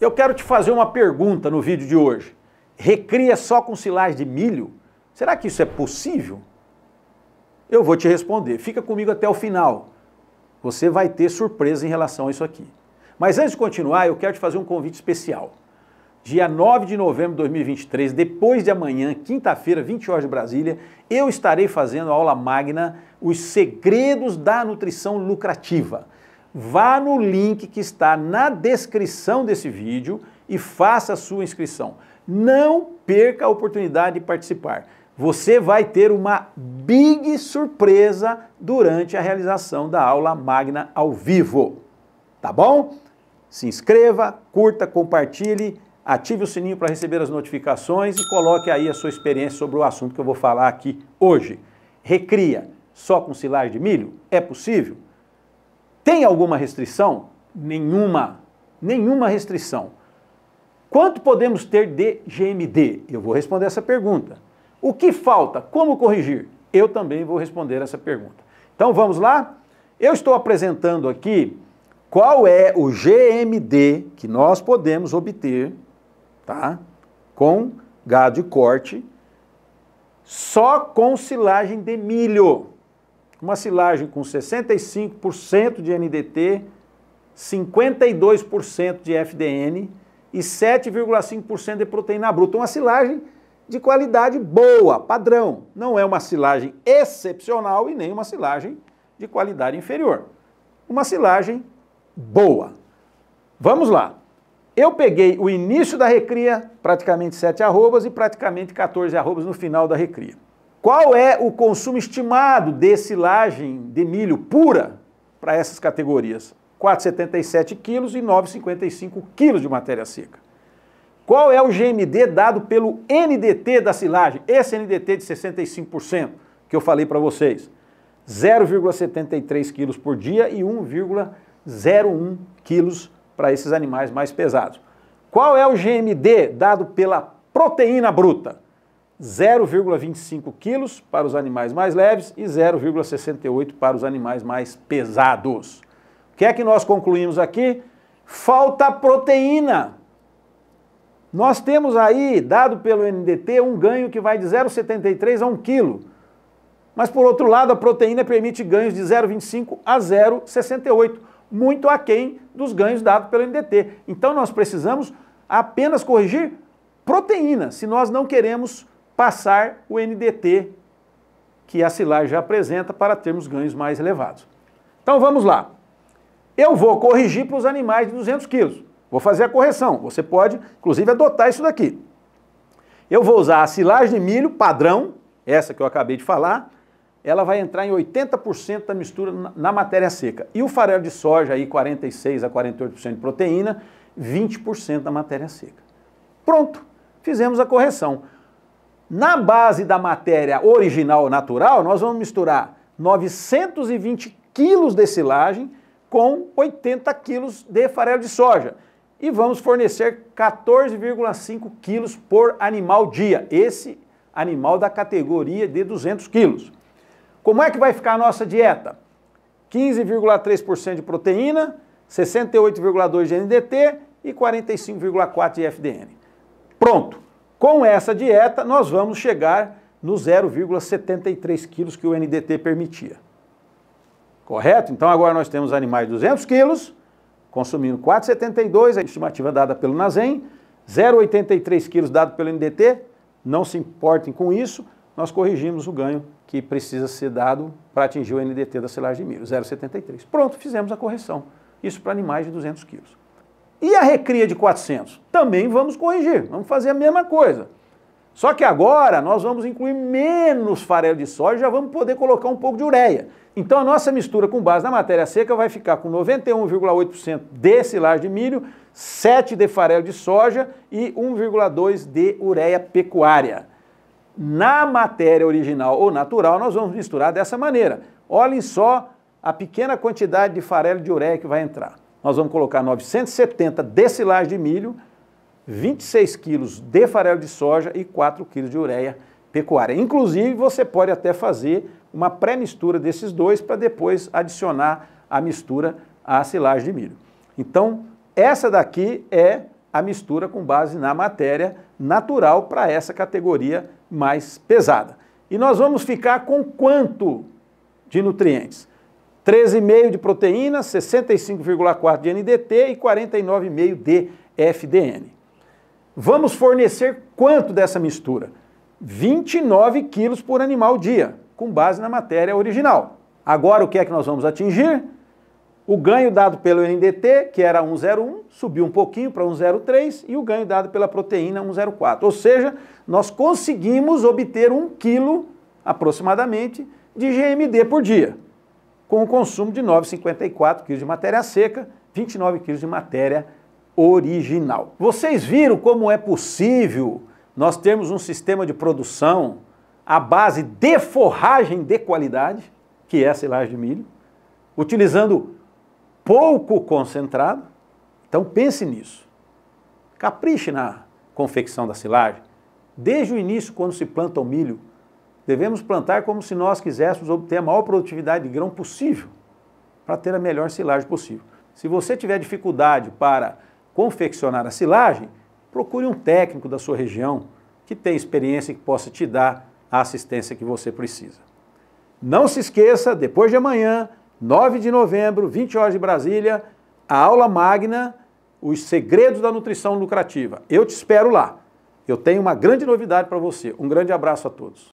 Eu quero te fazer uma pergunta no vídeo de hoje. Recria só com silagem de milho? Será que isso é possível? Eu vou te responder. Fica comigo até o final. Você vai ter surpresa em relação a isso aqui. Mas antes de continuar, eu quero te fazer um convite especial. Dia 9 de novembro de 2023, depois de amanhã, quinta-feira, 20 horas de Brasília, eu estarei fazendo a aula magna Os Segredos da Nutrição Lucrativa vá no link que está na descrição desse vídeo e faça a sua inscrição. Não perca a oportunidade de participar. Você vai ter uma big surpresa durante a realização da aula magna ao vivo. Tá bom? Se inscreva, curta, compartilhe, ative o sininho para receber as notificações e coloque aí a sua experiência sobre o assunto que eu vou falar aqui hoje. Recria só com silagem de milho? É possível? Tem alguma restrição? Nenhuma. Nenhuma restrição. Quanto podemos ter de GMD? Eu vou responder essa pergunta. O que falta? Como corrigir? Eu também vou responder essa pergunta. Então vamos lá? Eu estou apresentando aqui qual é o GMD que nós podemos obter, tá? Com gado de corte, só com silagem de milho uma silagem com 65% de NDT, 52% de FDN e 7,5% de proteína bruta. Uma silagem de qualidade boa, padrão. Não é uma silagem excepcional e nem uma silagem de qualidade inferior. Uma silagem boa. Vamos lá. Eu peguei o início da recria, praticamente 7 arrobas, e praticamente 14 arrobas no final da recria. Qual é o consumo estimado de silagem de milho pura para essas categorias? 4,77 quilos e 9,55 quilos de matéria seca. Qual é o GMD dado pelo NDT da silagem? Esse NDT de 65% que eu falei para vocês. 0,73 quilos por dia e 1,01 quilos para esses animais mais pesados. Qual é o GMD dado pela proteína bruta? 0,25 quilos para os animais mais leves e 0,68 para os animais mais pesados. O que é que nós concluímos aqui? Falta proteína. Nós temos aí, dado pelo NDT, um ganho que vai de 0,73 a 1 quilo. Mas, por outro lado, a proteína permite ganhos de 0,25 a 0,68, muito aquém dos ganhos dados pelo NDT. Então, nós precisamos apenas corrigir proteína, se nós não queremos passar o NDT que a Silar já apresenta para termos ganhos mais elevados. Então vamos lá. Eu vou corrigir para os animais de 200 quilos. Vou fazer a correção. Você pode, inclusive, adotar isso daqui. Eu vou usar a silagem de milho padrão, essa que eu acabei de falar, ela vai entrar em 80% da mistura na matéria seca. E o farelo de soja, aí 46 a 48% de proteína, 20% da matéria seca. Pronto, fizemos a correção. Na base da matéria original natural, nós vamos misturar 920 quilos de silagem com 80 quilos de farelo de soja. E vamos fornecer 14,5 quilos por animal dia. Esse animal da categoria de 200 quilos. Como é que vai ficar a nossa dieta? 15,3% de proteína, 68,2% de NDT e 45,4% de FDN. Pronto! Com essa dieta, nós vamos chegar no 0,73 quilos que o NDT permitia. Correto? Então agora nós temos animais de 200 quilos, consumindo 4,72, a estimativa dada pelo Nazem, 0,83 quilos dado pelo NDT, não se importem com isso, nós corrigimos o ganho que precisa ser dado para atingir o NDT da selagem de milho, 0,73. Pronto, fizemos a correção. Isso para animais de 200 quilos. E a recria de 400? Também vamos corrigir, vamos fazer a mesma coisa. Só que agora nós vamos incluir menos farelo de soja, já vamos poder colocar um pouco de ureia. Então a nossa mistura com base na matéria seca vai ficar com 91,8% de silagem de milho, 7 de farelo de soja e 1,2 de ureia pecuária. Na matéria original ou natural nós vamos misturar dessa maneira. Olhem só a pequena quantidade de farelo de ureia que vai entrar nós vamos colocar 970 decilais de milho, 26 quilos de farelo de soja e 4 quilos de ureia pecuária. Inclusive, você pode até fazer uma pré-mistura desses dois para depois adicionar a mistura à silagem de milho. Então, essa daqui é a mistura com base na matéria natural para essa categoria mais pesada. E nós vamos ficar com quanto de nutrientes? 13,5 de proteína, 65,4 de NDT e 49,5 de FDN. Vamos fornecer quanto dessa mistura? 29 quilos por animal dia, com base na matéria original. Agora o que é que nós vamos atingir? O ganho dado pelo NDT, que era 1,01, subiu um pouquinho para 1,03 e o ganho dado pela proteína 1,04. Ou seja, nós conseguimos obter 1 quilo aproximadamente de GMD por dia com o consumo de 9,54 kg de matéria seca, 29 kg de matéria original. Vocês viram como é possível nós termos um sistema de produção à base de forragem de qualidade, que é a silagem de milho, utilizando pouco concentrado. Então pense nisso. Capriche na confecção da silagem. Desde o início, quando se planta o milho, Devemos plantar como se nós quiséssemos obter a maior produtividade de grão possível para ter a melhor silagem possível. Se você tiver dificuldade para confeccionar a silagem, procure um técnico da sua região que tenha experiência e que possa te dar a assistência que você precisa. Não se esqueça, depois de amanhã, 9 de novembro, 20 horas de Brasília, a aula magna Os Segredos da Nutrição Lucrativa. Eu te espero lá. Eu tenho uma grande novidade para você. Um grande abraço a todos.